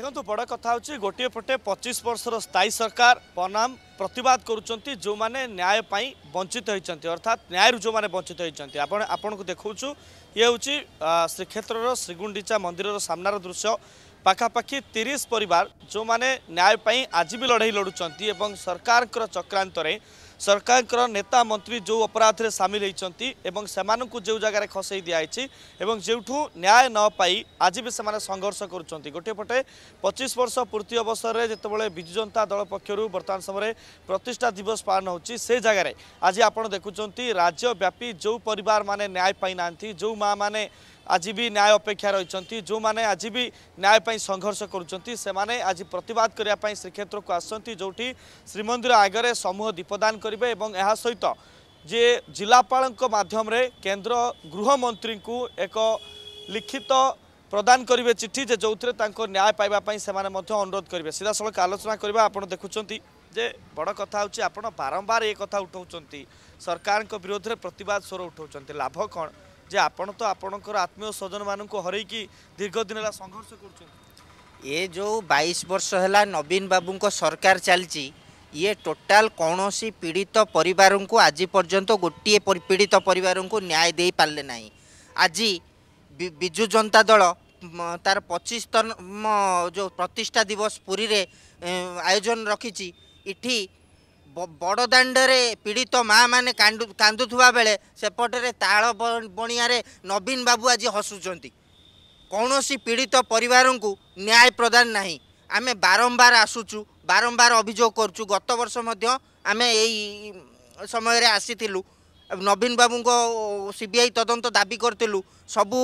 देख्नु बड कथा गोट पटे पचिस वर्ष र स्थायी सरकार बनाम प्रतिवाद गरु जो न्यायप्रै वञ्चित हुन्छ अर्थात न्याय जो वंचित वञ्चित को आपणको देखाउँछु इ हौँ श्रीक्षेत्र र श्रीगुन्डिचा मन्दिर सामनार दृश्य जो पाखापा न्यायप्रै आज बि लडै लडु सरकारको चक्रान्त ସରକାରଙ୍କର ନେତା ମନ୍ତ୍ରୀ ଯେଉଁ ଅପରାଧରେ ସାମିଲ ହୋଇଛନ୍ତି ଏବଂ ସେମାନଙ୍କୁ ଯେଉଁ ଜାଗାରେ ଖସେଇ ଦିଆଯାଇଛି ଏବଂ ଯେଉଁଠୁ ନ୍ୟାୟ ନ ପାଇ ଆଜି ବି ସେମାନେ ସଂଘର୍ଷ କରୁଛନ୍ତି ଗୋଟିଏ ପଟେ ପଚିଶ ବର୍ଷ ପୂର୍ତ୍ତି ଅବସରରେ ଯେତେବେଳେ ବିଜୁ ଜନତା ଦଳ ପକ୍ଷରୁ ବର୍ତ୍ତମାନ ସମୟରେ ପ୍ରତିଷ୍ଠା ଦିବସ ପାଳନ ହେଉଛି ସେ ଜାଗାରେ ଆଜି ଆପଣ ଦେଖୁଛନ୍ତି ରାଜ୍ୟବ୍ୟାପୀ ଯେଉଁ ପରିବାରମାନେ ନ୍ୟାୟ ପାଇନାହାନ୍ତି ଯେଉଁ ମାଆମାନେ ଆଜି ବି ନ୍ୟାୟ ଅପେକ୍ଷା ରହିଛନ୍ତି ଯେଉଁମାନେ ଆଜି ବି ନ୍ୟାୟ ପାଇଁ ସଂଘର୍ଷ କରୁଛନ୍ତି ସେମାନେ ଆଜି ପ୍ରତିବାଦ କରିବା ପାଇଁ ଶ୍ରୀକ୍ଷେତ୍ରକୁ ଆସୁଛନ୍ତି ଯେଉଁଠି ଶ୍ରୀମନ୍ଦିର ଆଗରେ ସମୂହ ଦୀପଦାନ କରିବେ ଏବଂ ଏହା ସହିତ ଯିଏ ଜିଲ୍ଲାପାଳଙ୍କ ମାଧ୍ୟମରେ କେନ୍ଦ୍ର ଗୃହମନ୍ତ୍ରୀଙ୍କୁ ଏକ ଲିଖିତ ପ୍ରଦାନ କରିବେ ଚିଠି ଯେ ଯେଉଁଥିରେ ତାଙ୍କ ନ୍ୟାୟ ପାଇବା ପାଇଁ ସେମାନେ ମଧ୍ୟ ଅନୁରୋଧ କରିବେ ସିଧାସଳଖ ଆଲୋଚନା କରିବା ଆପଣ ଦେଖୁଛନ୍ତି ଯେ ବଡ଼ କଥା ହେଉଛି ଆପଣ ବାରମ୍ବାର ଏ କଥା ଉଠାଉଛନ୍ତି ସରକାରଙ୍କ ବିରୋଧରେ ପ୍ରତିବାଦ ସ୍ୱର ଉଠାଉଛନ୍ତି ଲାଭ କ'ଣ যে ଆପଣ ତ ଆପଣଙ୍କର ଆତ୍ମୀୟ ସ୍ୱଜନମାନଙ୍କୁ ହରେଇକି ଦୀର୍ଘ ଦିନ ହେଲା ସଂଘର୍ଷ କରୁଛନ୍ତି ଏ ଯେଉଁ ବାଇଶ ବର୍ଷ ହେଲା ନବୀନ ବାବୁଙ୍କ ସରକାର ଚାଲିଛି ଇଏ ଟୋଟାଲ କୌଣସି ପୀଡ଼ିତ ପରିବାରଙ୍କୁ ଆଜି ପର୍ଯ୍ୟନ୍ତ ଗୋଟିଏ ପୀଡ଼ିତ ପରିବାରଙ୍କୁ ନ୍ୟାୟ ଦେଇପାରିଲେ ନାହିଁ ଆଜି ବିଜୁ ଜନତା ଦଳ ତାର ପଚିଶତମ ଯେଉଁ ପ୍ରତିଷ୍ଠା ଦିବସ ପୁରୀରେ ଆୟୋଜନ ରଖିଛି ଏଠି ବଡ଼ ଦାଣ୍ଡରେ ପୀଡ଼ିତ ମାଆ ମାନେ କାନ୍ଦୁଥିବା ବେଳେ ସେପଟରେ ତାଳ ବଣିଆରେ ନବୀନ ବାବୁ ଆଜି ହସୁଛନ୍ତି କୌଣସି ପୀଡ଼ିତ ପରିବାରଙ୍କୁ ନ୍ୟାୟ ପ୍ରଦାନ ନାହିଁ ଆମେ ବାରମ୍ବାର ଆସୁଛୁ ବାରମ୍ବାର ଅଭିଯୋଗ କରୁଛୁ ଗତ ବର୍ଷ ମଧ୍ୟ ଆମେ ଏଇ ସମୟରେ ଆସିଥିଲୁ ନବୀନ ବାବୁଙ୍କ ସି ବି ଆଇ ତଦନ୍ତ ଦାବି କରିଥିଲୁ ସବୁ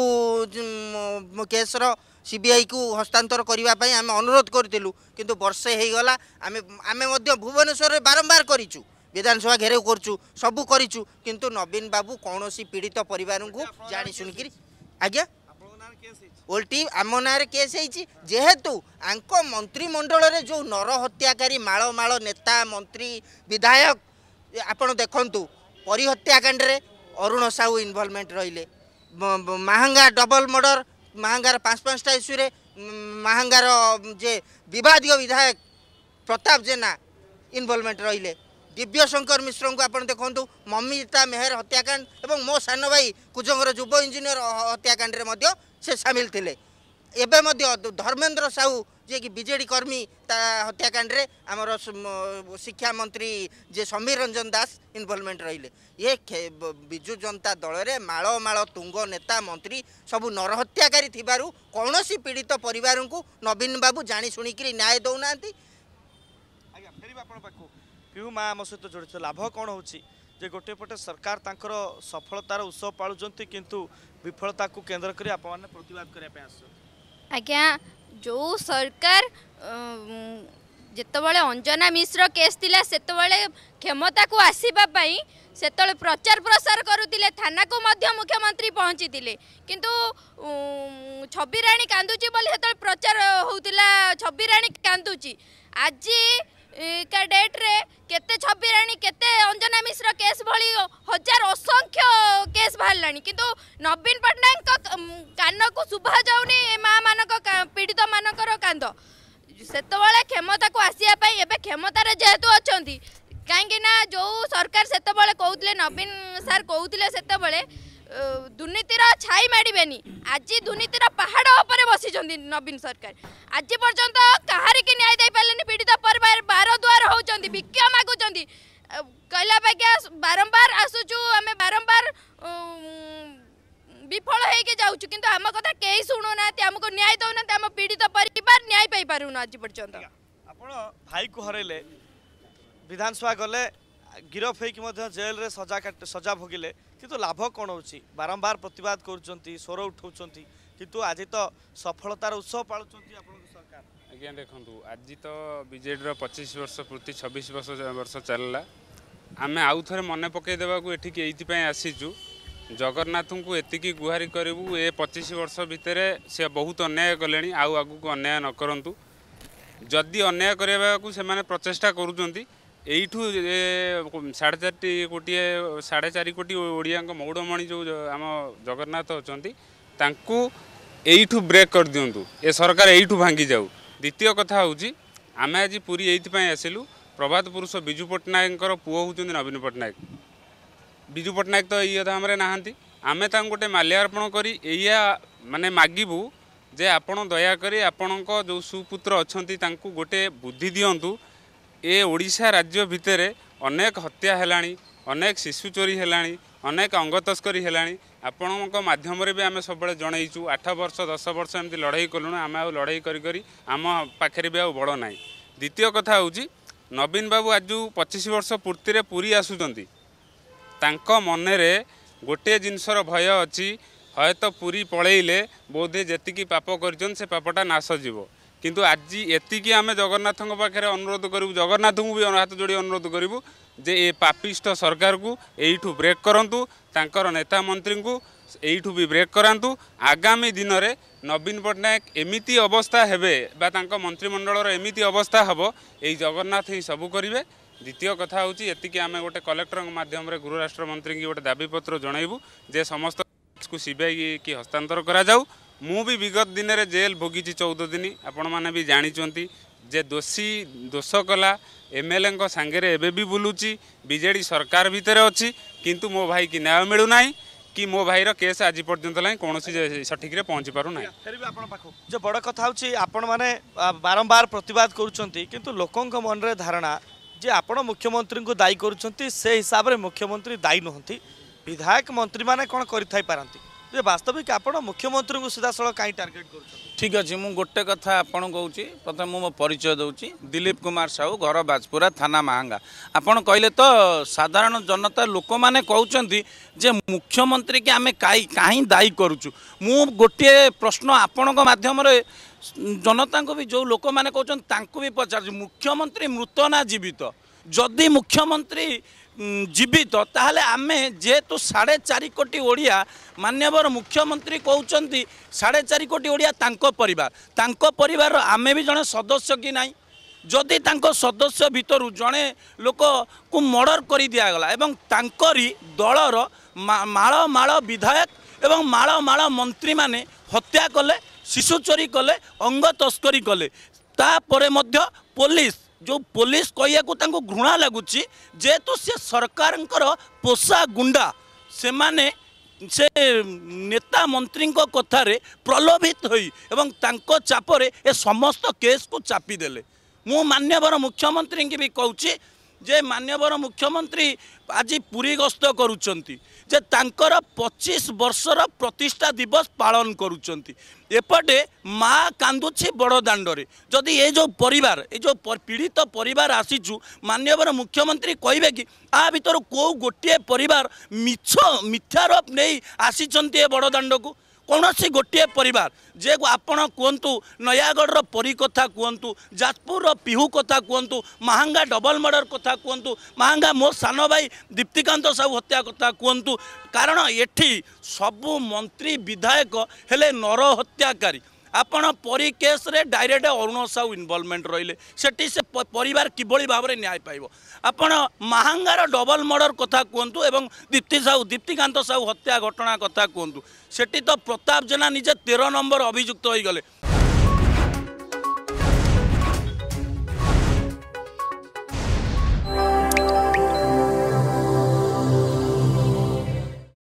କେସ୍ର ସିବିଆଇକୁ ହସ୍ତାନ୍ତର କରିବା ପାଇଁ ଆମେ ଅନୁରୋଧ କରିଥିଲୁ କିନ୍ତୁ ବର୍ଷେ ହେଇଗଲା ଆମେ ଆମେ ମଧ୍ୟ ଭୁବନେଶ୍ୱରରେ ବାରମ୍ବାର କରିଛୁ ବିଧାନସଭା ଘେରାଉ କରୁଛୁ ସବୁ କରିଛୁ କିନ୍ତୁ ନବୀନ ବାବୁ କୌଣସି ପୀଡ଼ିତ ପରିବାରଙ୍କୁ ଜାଣିଶୁଣିକିରି ଆଜ୍ଞା ଓଲ୍ଟି ଆମ ନାଁରେ କେସ୍ ହେଇଛି ଯେହେତୁ ଆଙ୍କ ମନ୍ତ୍ରୀମଣ୍ଡଳରେ ଯେଉଁ ନରହତ୍ୟାକାରୀ ମାଳମାଳ ନେତା ମନ୍ତ୍ରୀ ବିଧାୟକ ଆପଣ ଦେଖନ୍ତୁ পরী হত্যাকাণ্ডে অরুণ সাহু ইনভলভমেন্ট রহলে মাহাঙ্গা ডবল মর্ডর মাহাঙ্গার পাঁচ পাঁচটা ইস্যুরে মাহাঙ্গার যে বিবাদীয় বিধায়ক প্রতাপ জেনা ইনভলভমেন্ট রহলে দিব্যশঙ্কর মিশ্রଙ୍କୁ আপনার দেখুন মমিতা মেহর হত্যাকাণ্ড এবং মো সান ভাই কুজঙ্গর যুব ইঞ্জিনিয়র হত্যাকাণ্ডে সে সামিল লে এবে ধর্মেন্দ্র সাহু ଯିଏକି ବିଜେଡ଼ି କର୍ମୀ ତା ହତ୍ୟାକାଣ୍ଡରେ ଆମର ଶିକ୍ଷାମନ୍ତ୍ରୀ ଯିଏ ସମୀର ରଞ୍ଜନ ଦାସ ଇନଭଲ୍ଭମେଣ୍ଟ ରହିଲେ ଇଏ ବିଜୁ ଜନତା ଦଳରେ ମାଳ ମାଳ ତୁଙ୍ଗ ନେତା ମନ୍ତ୍ରୀ ସବୁ ନରହତ୍ୟାକାରୀ ଥିବାରୁ କୌଣସି ପୀଡ଼ିତ ପରିବାରଙ୍କୁ ନବୀନ ବାବୁ ଜାଣିଶୁଣିକିରି ନ୍ୟାୟ ଦେଉନାହାନ୍ତି ଆଜ୍ଞା ଫେରିବା ଆପଣଙ୍କ ପାଖକୁ ପିଉ ମା ଆମ ସହିତ ଯୋଡ଼ିଛ ଲାଭ କ'ଣ ହେଉଛି ଯେ ଗୋଟିଏ ପଟେ ସରକାର ତାଙ୍କର ସଫଳତାର ଉତ୍ସବ ପାଳୁଛନ୍ତି କିନ୍ତୁ ବିଫଳତାକୁ କେନ୍ଦ୍ର କରି ଆପଣମାନେ ପ୍ରତିବାଦ କରିବା ପାଇଁ ଆସୁଛନ୍ତି ଆଜ୍ଞା ଯେଉଁ ସରକାର ଯେତେବେଳେ ଅଞ୍ଜନା ମିଶ୍ର କେସ୍ ଥିଲା ସେତେବେଳେ କ୍ଷମତାକୁ ଆସିବା ପାଇଁ ସେତେବେଳେ ପ୍ରଚାର ପ୍ରସାର କରୁଥିଲେ ଥାନାକୁ ମଧ୍ୟ ମୁଖ୍ୟମନ୍ତ୍ରୀ ପହଞ୍ଚିଥିଲେ କିନ୍ତୁ ଛବିରାଣୀ କାନ୍ଦୁଛି ବୋଲି ସେତେବେଳେ ପ୍ରଚାର ହେଉଥିଲା ଛବିରାଣୀ କାନ୍ଦୁଛି ଆଜି କା ଡେଟ୍ରେ କେତେ ଛବିରାଣୀ କେତେ ଅଞ୍ଜନା ମିଶ୍ର କେସ୍ ଭଳି ହଜାର ଅସଂଖ୍ୟ କେସ୍ ବାହାରିଲାଣି କିନ୍ତୁ ନବୀନ ପଟ୍ଟନାୟକଙ୍କ କାନକୁ ଶୁଭାଯାଉ जो सरकार सेतबळे कहते नवीन सार कहते सेतबळे ଦୁର୍ନୀତିର ଛାଇ ମାଡ଼ିବେନି ଆଜି ଦୁର୍ନୀତିର ପାହାଡ଼ ଉପରେ ବସିଛନ୍ତି ନବୀନ ସରକାର ଆଜି ପର୍ଯ୍ୟନ୍ତ କାହାରିକି ନ୍ୟାୟ ଦେଇପାରିଲେନି ପୀଡ଼ିତ ପରିବାର ବାର ଦୁଆର ହେଉଛନ୍ତି ଭିକ୍ଷା ମାଗୁଛନ୍ତି କହିଲା ଅପେକ୍ଷା ବାରମ୍ବାର ଆସୁଛୁ ଆମେ ବାରମ୍ବାର ବିଫଳ ହେଇକି ଯାଉଛୁ କିନ୍ତୁ ଆମ କଥା କେହି ଶୁଣୁନାହାନ୍ତି ଆମକୁ ନ୍ୟାୟ ଦେଉନାହାନ୍ତି ଆମ ପୀଡ଼ିତ ପରିବାର ନ୍ୟାୟ ପାଇପାରୁନୁ ଆଜି ପର୍ଯ୍ୟନ୍ତ ଆପଣ ଭାଇକୁ ହରାଇଲେ ବିଧାନସଭା ଗଲେ ଗିରଫ ହେଇକି ମଧ୍ୟ ଜେଲରେ ସଜା ସଜା ଭୋଗିଲେ କିନ୍ତୁ ଲାଭ କ'ଣ ହେଉଛି ବାରମ୍ବାର ପ୍ରତିବାଦ କରୁଛନ୍ତି ସ୍ୱର ଉଠାଉଛନ୍ତି କିନ୍ତୁ ଆଜି ତ ସଫଳତାର ଉତ୍ସବ ପାଳୁଛନ୍ତି ଆପଣଙ୍କ ସରକାର ଆଜ୍ଞା ଦେଖନ୍ତୁ ଆଜି ତ ବିଜେଡ଼ିର ପଚିଶ ବର୍ଷ ପୂର୍ତ୍ତି ଛବିଶ ବର୍ଷ ବର୍ଷ ଚାଲିଲା ଆମେ ଆଉ ଥରେ ମନେ ପକାଇଦେବାକୁ ଏଠିକି ଏଇଥିପାଇଁ ଆସିଛୁ ଜଗନ୍ନାଥଙ୍କୁ ଏତିକି ଗୁହାରି କରିବୁ ଏ ପଚିଶ ବର୍ଷ ଭିତରେ ସେ ବହୁତ ଅନ୍ୟାୟ କଲେଣି ଆଉ ଆଗକୁ ଅନ୍ୟାୟ ନ କରନ୍ତୁ ଯଦି ଅନ୍ୟାୟ କରିବାକୁ ସେମାନେ ପ୍ରଚେଷ୍ଟା କରୁଛନ୍ତି ଏଇଠୁ ସାଢ଼େ ଚାରିଟି କୋଟିଏ ସାଢ଼େ ଚାରି କୋଟି ଓଡ଼ିଆଙ୍କ ମୌଡ଼ମଣି ଯେଉଁ ଆମ ଜଗନ୍ନାଥ ଅଛନ୍ତି ତାଙ୍କୁ ଏଇଠୁ ବ୍ରେକ୍ କରିଦିଅନ୍ତୁ ଏ ସରକାର ଏଇଠୁ ଭାଙ୍ଗି ଯାଉ ଦ୍ୱିତୀୟ କଥା ହେଉଛି ଆମେ ଆଜି ପୁରୀ ଏଇଥିପାଇଁ ଆସିଲୁ ପ୍ରଭାତ ପୁରୁଷ ବିଜୁ ପଟ୍ଟନାୟକଙ୍କର ପୁଅ ହେଉଛନ୍ତି ନବୀନ ପଟ୍ଟନାୟକ ବିଜୁ ପଟ୍ଟନାୟକ ତ ଏଇ ଧାମରେ ନାହାନ୍ତି ଆମେ ତାଙ୍କୁ ଗୋଟେ ମାଲ୍ୟାର୍ପଣ କରି ଏଇଆ ମାନେ ମାଗିବୁ ଯେ ଆପଣ ଦୟାକରି ଆପଣଙ୍କ ଯେଉଁ ସୁପୁତ୍ର ଅଛନ୍ତି ତାଙ୍କୁ ଗୋଟେ ବୁଦ୍ଧି ଦିଅନ୍ତୁ ଏ ଓଡ଼ିଶା ରାଜ୍ୟ ଭିତରେ ଅନେକ ହତ୍ୟା ହେଲାଣି ଅନେକ ଶିଶୁ ଚୋରି ହେଲାଣି ଅନେକ ଅଙ୍ଗ ତସ୍କରୀ ହେଲାଣି ଆପଣଙ୍କ ମାଧ୍ୟମରେ ବି ଆମେ ସବୁବେଳେ ଜଣେଇଛୁ ଆଠ ବର୍ଷ ଦଶ ବର୍ଷ ଏମିତି ଲଢ଼େଇ କଲୁଣି ଆମେ ଆଉ ଲଢ଼େଇ କରିକରି ଆମ ପାଖରେ ବି ଆଉ ବଳ ନାହିଁ ଦ୍ୱିତୀୟ କଥା ହେଉଛି ନବୀନ ବାବୁ ଆଜି ଯେଉଁ ପଚିଶ ବର୍ଷ ପୂର୍ତ୍ତିରେ ପୁରୀ ଆସୁଛନ୍ତି ତାଙ୍କ ମନରେ ଗୋଟିଏ ଜିନିଷର ଭୟ ଅଛି ହୁଏତ ପୁରୀ ପଳେଇଲେ ବୋଧେ ଯେତିକି ପାପ କରିଛନ୍ତି ସେ ପାପଟା ନାଶ ଯିବ କିନ୍ତୁ ଆଜି ଏତିକି ଆମେ ଜଗନ୍ନାଥଙ୍କ ପାଖରେ ଅନୁରୋଧ କରିବୁ ଜଗନ୍ନାଥଙ୍କୁ ବି ହାତ ଯୋଡ଼ି ଅନୁରୋଧ କରିବୁ ଯେ ଏ ପାପିଷ୍ଟ ସରକାରକୁ ଏଇଠୁ ବ୍ରେକ୍ କରନ୍ତୁ ତାଙ୍କର ନେତା ମନ୍ତ୍ରୀଙ୍କୁ ଏଇଠୁ ବି ବ୍ରେକ୍ କରାନ୍ତୁ ଆଗାମୀ ଦିନରେ ନବୀନ ପଟ୍ଟନାୟକ ଏମିତି ଅବସ୍ଥା ହେବେ ବା ତାଙ୍କ ମନ୍ତ୍ରିମଣ୍ଡଳର ଏମିତି ଅବସ୍ଥା ହେବ ଏଇ ଜଗନ୍ନାଥ ହିଁ ସବୁ କରିବେ ଦ୍ୱିତୀୟ କଥା ହେଉଛି ଏତିକି ଆମେ ଗୋଟେ କଲେକ୍ଟରଙ୍କ ମାଧ୍ୟମରେ ଗୃହରାଷ୍ଟ୍ର ମନ୍ତ୍ରୀଙ୍କୁ ଗୋଟେ ଦାବିପତ୍ର ଜଣାଇବୁ ଯେ ସମସ୍ତକୁ ସିବିଆଇ କି ହସ୍ତାନ୍ତର କରାଯାଉ ମୁଁ ବି ବିଗତ ଦିନରେ ଜେଲ୍ ଭୋଗିଛି ଚଉଦ ଦିନ ଆପଣମାନେ ବି ଜାଣିଛନ୍ତି ଯେ ଦୋଷୀ ଦୋଷ କଲା ଏମ୍ଏଲ୍ଏଙ୍କ ସାଙ୍ଗରେ ଏବେ ବି ବୁଲୁଛି ବିଜେଡ଼ି ସରକାର ଭିତରେ ଅଛି କିନ୍ତୁ ମୋ ଭାଇକି ନ୍ୟାୟ ମିଳୁନାହିଁ କି ମୋ ଭାଇର କେସ୍ ଆଜି ପର୍ଯ୍ୟନ୍ତ ଲାଗି କୌଣସି ସଠିକରେ ପହଞ୍ଚି ପାରୁନାହିଁ ଯେ ବଡ଼ କଥା ହେଉଛି ଆପଣମାନେ ବାରମ୍ବାର ପ୍ରତିବାଦ କରୁଛନ୍ତି କିନ୍ତୁ ଲୋକଙ୍କ ମନରେ ଧାରଣା ଯେ ଆପଣ ମୁଖ୍ୟମନ୍ତ୍ରୀଙ୍କୁ ଦାୟୀ କରୁଛନ୍ତି ସେ ହିସାବରେ ମୁଖ୍ୟମନ୍ତ୍ରୀ ଦାୟୀ ନୁହନ୍ତି ବିଧାୟକ ମନ୍ତ୍ରୀମାନେ କ'ଣ କରିଥାଇପାରନ୍ତି ଯେ ବାସ୍ତବିକ ଆପଣ ମୁଖ୍ୟମନ୍ତ୍ରୀଙ୍କୁ ସିଧାସଳଖ କାହିଁ ଟାର୍ଗେଟ୍ କରୁଛନ୍ତି ଠିକ୍ ଅଛି ମୁଁ ଗୋଟେ କଥା ଆପଣ କହୁଛି ପ୍ରଥମେ ମୁଁ ମୋ ପରିଚୟ ଦେଉଛି ଦିଲ୍ଲୀପ କୁମାର ସାହୁ ଘର ବାଜପୁରା ଥାନା ମାହାଙ୍ଗା ଆପଣ କହିଲେ ତ ସାଧାରଣ ଜନତା ଲୋକମାନେ କହୁଛନ୍ତି ଯେ ମୁଖ୍ୟମନ୍ତ୍ରୀକି ଆମେ କାହିଁ କାହିଁ ଦାୟୀ କରୁଛୁ ମୁଁ ଗୋଟିଏ ପ୍ରଶ୍ନ ଆପଣଙ୍କ ମାଧ୍ୟମରେ ଜନତାଙ୍କୁ ବି ଯେଉଁ ଲୋକମାନେ କହୁଛନ୍ତି ତାଙ୍କୁ ବି ପଚାରୁଛି ମୁଖ୍ୟମନ୍ତ୍ରୀ ମୃତ ନା ଜୀବିତ ଯଦି ମୁଖ୍ୟମନ୍ତ୍ରୀ ଜୀବିତ ତାହେଲେ ଆମେ ଯେହେତୁ ସାଢ଼େ ଚାରି କୋଟି ଓଡ଼ିଆ ମାନ୍ୟବର ମୁଖ୍ୟମନ୍ତ୍ରୀ କହୁଛନ୍ତି ସାଢ଼େ ଚାରି କୋଟି ଓଡ଼ିଆ ତାଙ୍କ ପରିବାର ତାଙ୍କ ପରିବାରର ଆମେ ବି ଜଣେ ସଦସ୍ୟ କି ନାହିଁ ଯଦି ତାଙ୍କ ସଦସ୍ୟ ଭିତରୁ ଜଣେ ଲୋକକୁ ମର୍ଡ଼ର କରି ଦିଆଗଲା ଏବଂ ତାଙ୍କରି ଦଳର ମାଳ ମାଳ ବିଧାୟକ ଏବଂ ମାଳ ମାଳ ମନ୍ତ୍ରୀମାନେ ହତ୍ୟା କଲେ ଶିଶୁ ଚୋରି କଲେ ଅଙ୍ଗ ତସ୍କରୀ କଲେ ତାପରେ ମଧ୍ୟ ପୋଲିସ ଯେଉଁ ପୋଲିସ କହିବାକୁ ତାଙ୍କୁ ଘୃଣା ଲାଗୁଛି ଯେହେତୁ ସେ ସରକାରଙ୍କର ପୋଷା ଗୁଣ୍ଡା ସେମାନେ ସେ ନେତା ମନ୍ତ୍ରୀଙ୍କ କଥାରେ ପ୍ରଲୋଭିତ ହୋଇ ଏବଂ ତାଙ୍କ ଚାପରେ ଏ ସମସ୍ତ କେସ୍କୁ ଚାପିଦେଲେ ମୁଁ ମାନ୍ୟବର ମୁଖ୍ୟମନ୍ତ୍ରୀଙ୍କୁ ବି କହୁଛି ଯେ ମାନ୍ୟବର ମୁଖ୍ୟମନ୍ତ୍ରୀ ଆଜି ପୁରୀ ଗସ୍ତ କରୁଛନ୍ତି ଯେ ତାଙ୍କର ପଚିଶ ବର୍ଷର ପ୍ରତିଷ୍ଠା ଦିବସ ପାଳନ କରୁଛନ୍ତି ଏପଟେ ମା କାନ୍ଦୁଛି ବଡ଼ ଦାଣ୍ଡରେ ଯଦି ଏ ଯେଉଁ ପରିବାର ଏ ଯେଉଁ ପୀଡ଼ିତ ପରିବାର ଆସିଛୁ ମାନ୍ୟବର ମୁଖ୍ୟମନ୍ତ୍ରୀ କହିବେ କି ଆ ଭିତରୁ କେଉଁ ଗୋଟିଏ ପରିବାର ମିଛ ମିଥ୍ୟାରୋପ ନେଇ ଆସିଛନ୍ତି ଏ ବଡ଼ କୌଣସି ଗୋଟିଏ ପରିବାର ଯେ ଆପଣ କୁହନ୍ତୁ ନୟାଗଡ଼ର ପରୀ କଥା କୁହନ୍ତୁ ଯାଜପୁରର ପିହୁ କଥା କୁହନ୍ତୁ ମାହାଙ୍ଗା ଡବଲ ମର୍ଡ଼ର କଥା କୁହନ୍ତୁ ମାହାଙ୍ଗା ମୋ ସାନ ଭାଇ ଦୀପ୍ତିକାନ୍ତ ସାହୁ ହତ୍ୟା କଥା କୁହନ୍ତୁ କାରଣ ଏଠି ସବୁ ମନ୍ତ୍ରୀ ବିଧାୟକ ହେଲେ ନର ହତ୍ୟାକାରୀ ଆପଣ ପରୀ କେସ୍ରେ ଡାଇରେକ୍ଟ ଅରୁଣ ସାହୁ ଇନଭଲ୍ଭମେଣ୍ଟ ରହିଲେ ସେଠି ସେ ପରିବାର କିଭଳି ଭାବରେ ନ୍ୟାୟ ପାଇବ ଆପଣ ମାହାଙ୍ଗାର ଡବଲ ମର୍ଡ଼ର କଥା କୁହନ୍ତୁ ଏବଂ ଦୀପ୍ତି ସାହୁ ଦୀପ୍ତିକାନ୍ତ ସାହୁ ହତ୍ୟା ଘଟଣା କଥା କୁହନ୍ତୁ ସେଠି ତ ପ୍ରତାପ ଜେନା ନିଜେ ତେର ନମ୍ବର ଅଭିଯୁକ୍ତ ହୋଇଗଲେ